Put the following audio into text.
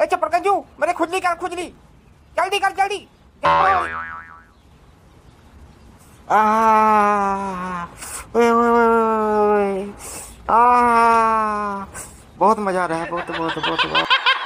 अच्छा प्रकाश खुजली कर खुजली जल्दी कर जल्दी बहुत मजा आ रहा है बहुत बहुत बहुत, बहुत, बहुत।